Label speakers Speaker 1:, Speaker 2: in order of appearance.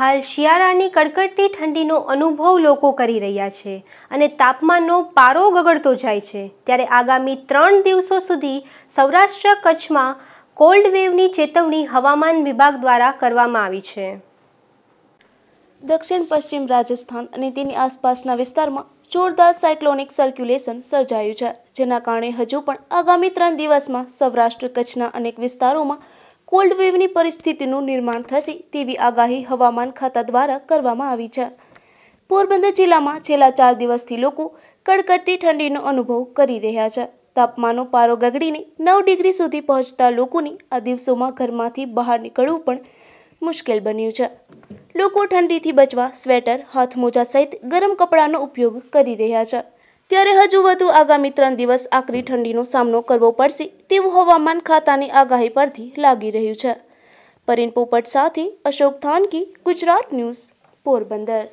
Speaker 1: હાલ શિયાળાની કડકડતી ઠંડીનો અનુભવ લોકો કરી રહ્યા છે અને તાપમાનનો પારો ગગડતો જાય છે ત્યારે આગામી ત્રણ દિવસો સુધી સૌરાષ્ટ્ર કચ્છમાં કોલ્ડ વેવની ચેતવણી હવામાન વિભાગ દ્વારા કરવામાં આવી છે
Speaker 2: દક્ષિણ પશ્ચિમ રાજસ્થાન અને તેની આસપાસના વિસ્તારમાં જોરદાર સાયક્લોનિક સર્ક્યુલેશન સર્જાયું છે જેના કારણે હજુ પણ આગામી ત્રણ દિવસમાં સૌરાષ્ટ્ર કચ્છના અનેક વિસ્તારોમાં કોલ્ડ વેવની પરિસ્થિતિનું નિર્માણ થશે તેવી આગાહી હવામાન ખાતા દ્વારા કરવામાં આવી છે પોરબંદર જિલ્લામાં છેલ્લા ચાર દિવસથી લોકો કડકડતી ઠંડીનો અનુભવ કરી રહ્યા છે તાપમાનો પારો ગગડીને નવ ડિગ્રી સુધી પહોંચતા લોકોની આ દિવસોમાં ઘરમાંથી બહાર નીકળવું પણ મુશ્કેલ બન્યું છે લોકો ઠંડીથી બચવા સ્વેટર હાથમોજા સહિત ગરમ કપડાંનો ઉપયોગ કરી રહ્યા છે ત્યારે હજુ વધુ આગામી ત્રણ દિવસ આકરી ઠંડીનો સામનો કરવો પડશે તેવું હવામાન ખાતાની આગાહી પરથી લાગી રહ્યું છે પરિન પોપટ સાથે અશોક થાનકી ગુજરાત ન્યૂઝ પોરબંદર